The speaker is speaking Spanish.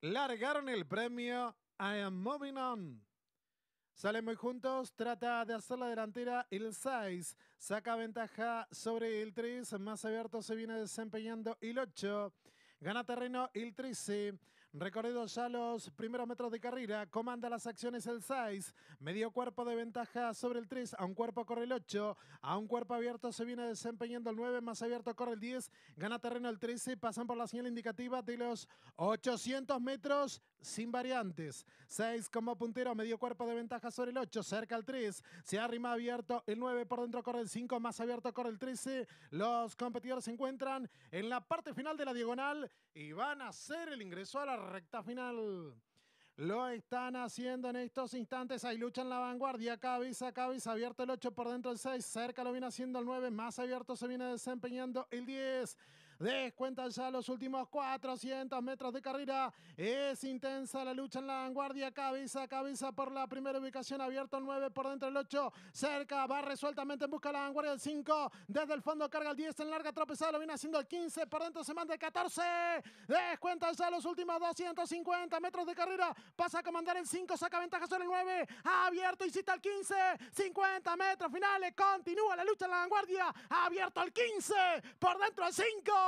largaron el premio I Am Moving On. Salen muy juntos, trata de hacer la delantera el 6, saca ventaja sobre el 3, más abierto se viene desempeñando el 8, gana terreno el 13, Recorridos ya los primeros metros de carrera, comanda las acciones el 6, medio cuerpo de ventaja sobre el 3, a un cuerpo corre el 8, a un cuerpo abierto se viene desempeñando el 9, más abierto corre el 10, gana terreno el 13, pasan por la señal indicativa de los 800 metros, sin variantes. 6 como puntero, medio cuerpo de ventaja sobre el 8, cerca al 3. Se arrima abierto el 9, por dentro corre el 5, más abierto corre el 13. Los competidores se encuentran en la parte final de la diagonal y van a hacer el ingreso a la recta final. Lo están haciendo en estos instantes. Ahí lucha en la vanguardia. Cabeza, cabeza. Abierto el 8 por dentro el 6. Cerca lo viene haciendo el 9. Más abierto se viene desempeñando el 10 descuenta ya los últimos 400 metros de carrera. Es intensa la lucha en la vanguardia. Cabeza a cabeza por la primera ubicación. Abierto 9 por dentro del 8. Cerca. Va resueltamente en busca la vanguardia el 5. Desde el fondo carga el 10 en larga tropezada. Lo viene haciendo el 15. Por dentro se manda el 14. descuenta ya los últimos 250 metros de carrera. Pasa a comandar el 5. Saca ventaja sobre el 9. Abierto. cita el 15. 50 metros finales. Continúa la lucha en la vanguardia. Abierto el 15. Por dentro el 5